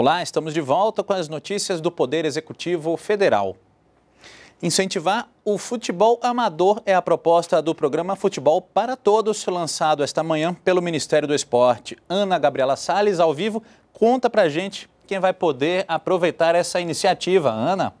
Olá, estamos de volta com as notícias do Poder Executivo Federal. Incentivar o futebol amador é a proposta do programa Futebol para Todos, lançado esta manhã pelo Ministério do Esporte. Ana Gabriela Sales, ao vivo, conta pra gente quem vai poder aproveitar essa iniciativa. Ana.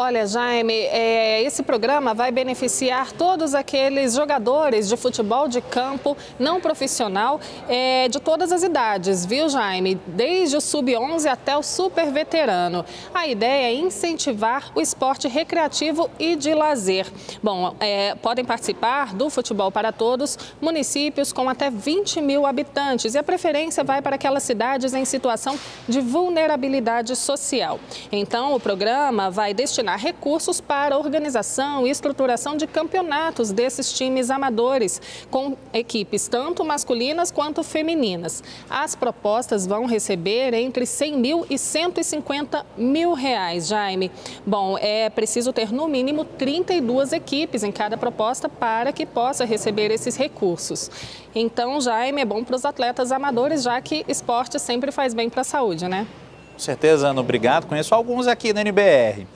Olha, Jaime, é, esse programa vai beneficiar todos aqueles jogadores de futebol de campo não profissional é, de todas as idades, viu, Jaime? Desde o sub-11 até o super veterano. A ideia é incentivar o esporte recreativo e de lazer. Bom, é, podem participar do Futebol para Todos municípios com até 20 mil habitantes e a preferência vai para aquelas cidades em situação de vulnerabilidade social. Então, o programa vai destinar recursos para organização e estruturação de campeonatos desses times amadores, com equipes tanto masculinas quanto femininas. As propostas vão receber entre 100 mil e 150 mil reais, Jaime. Bom, é preciso ter no mínimo 32 equipes em cada proposta para que possa receber esses recursos. Então, Jaime, é bom para os atletas amadores, já que esporte sempre faz bem para a saúde, né? Com certeza, Ana, obrigado. Conheço alguns aqui na NBR.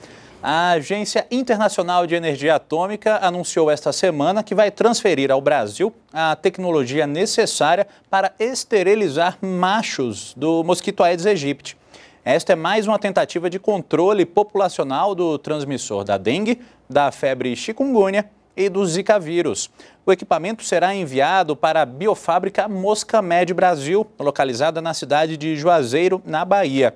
A Agência Internacional de Energia Atômica anunciou esta semana que vai transferir ao Brasil a tecnologia necessária para esterilizar machos do mosquito Aedes aegypti. Esta é mais uma tentativa de controle populacional do transmissor da dengue, da febre chikungunya e do Zika vírus. O equipamento será enviado para a biofábrica Mosca Med Brasil, localizada na cidade de Juazeiro, na Bahia.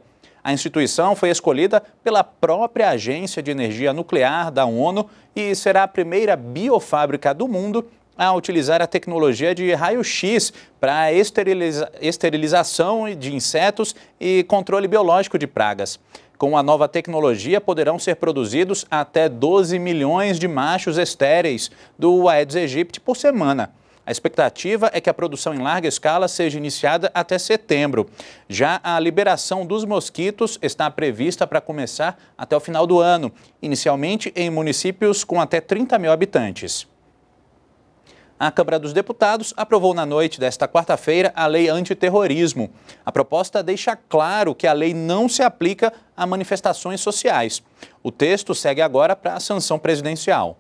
A instituição foi escolhida pela própria Agência de Energia Nuclear da ONU e será a primeira biofábrica do mundo a utilizar a tecnologia de raio-x para esteriliza esterilização de insetos e controle biológico de pragas. Com a nova tecnologia, poderão ser produzidos até 12 milhões de machos estéreis do Aedes aegypti por semana. A expectativa é que a produção em larga escala seja iniciada até setembro. Já a liberação dos mosquitos está prevista para começar até o final do ano, inicialmente em municípios com até 30 mil habitantes. A Câmara dos Deputados aprovou na noite desta quarta-feira a Lei Antiterrorismo. A proposta deixa claro que a lei não se aplica a manifestações sociais. O texto segue agora para a sanção presidencial.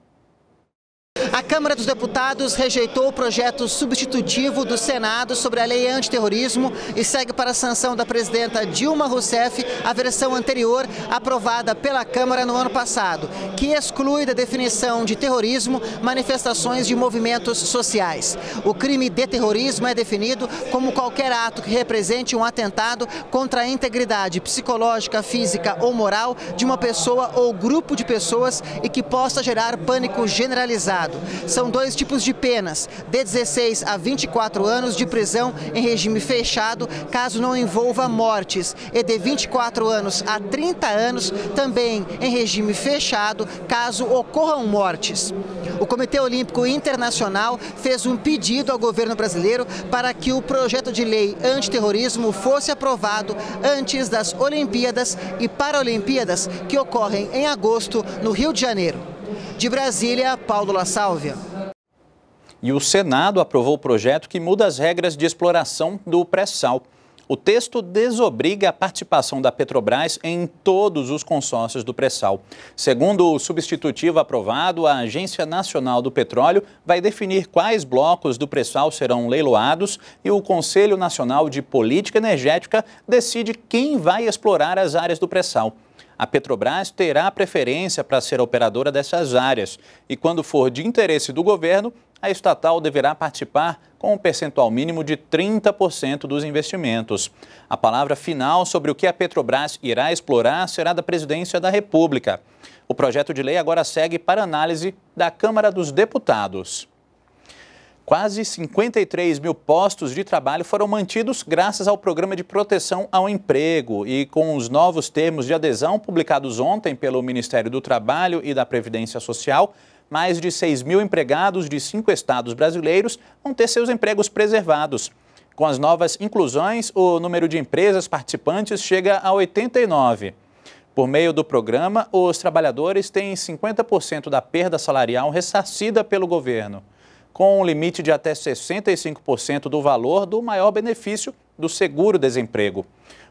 A Câmara dos Deputados rejeitou o projeto substitutivo do Senado sobre a lei antiterrorismo e segue para a sanção da presidenta Dilma Rousseff a versão anterior aprovada pela Câmara no ano passado, que exclui da definição de terrorismo manifestações de movimentos sociais. O crime de terrorismo é definido como qualquer ato que represente um atentado contra a integridade psicológica, física ou moral de uma pessoa ou grupo de pessoas e que possa gerar pânico generalizado. São dois tipos de penas, de 16 a 24 anos de prisão em regime fechado, caso não envolva mortes, e de 24 anos a 30 anos, também em regime fechado, caso ocorram mortes. O Comitê Olímpico Internacional fez um pedido ao governo brasileiro para que o projeto de lei antiterrorismo fosse aprovado antes das Olimpíadas e Paralimpíadas que ocorrem em agosto no Rio de Janeiro. De Brasília, Paulo La Sálvia. E o Senado aprovou o projeto que muda as regras de exploração do pré-sal. O texto desobriga a participação da Petrobras em todos os consórcios do pré-sal. Segundo o substitutivo aprovado, a Agência Nacional do Petróleo vai definir quais blocos do pré-sal serão leiloados e o Conselho Nacional de Política Energética decide quem vai explorar as áreas do pré-sal a Petrobras terá preferência para ser operadora dessas áreas e, quando for de interesse do governo, a estatal deverá participar com um percentual mínimo de 30% dos investimentos. A palavra final sobre o que a Petrobras irá explorar será da Presidência da República. O projeto de lei agora segue para análise da Câmara dos Deputados. Quase 53 mil postos de trabalho foram mantidos graças ao Programa de Proteção ao Emprego. E com os novos termos de adesão publicados ontem pelo Ministério do Trabalho e da Previdência Social, mais de 6 mil empregados de cinco estados brasileiros vão ter seus empregos preservados. Com as novas inclusões, o número de empresas participantes chega a 89. Por meio do programa, os trabalhadores têm 50% da perda salarial ressarcida pelo governo com um limite de até 65% do valor do maior benefício do seguro-desemprego.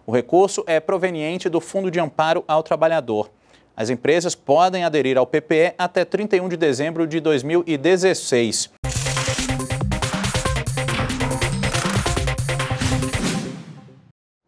O recurso é proveniente do Fundo de Amparo ao Trabalhador. As empresas podem aderir ao PPE até 31 de dezembro de 2016.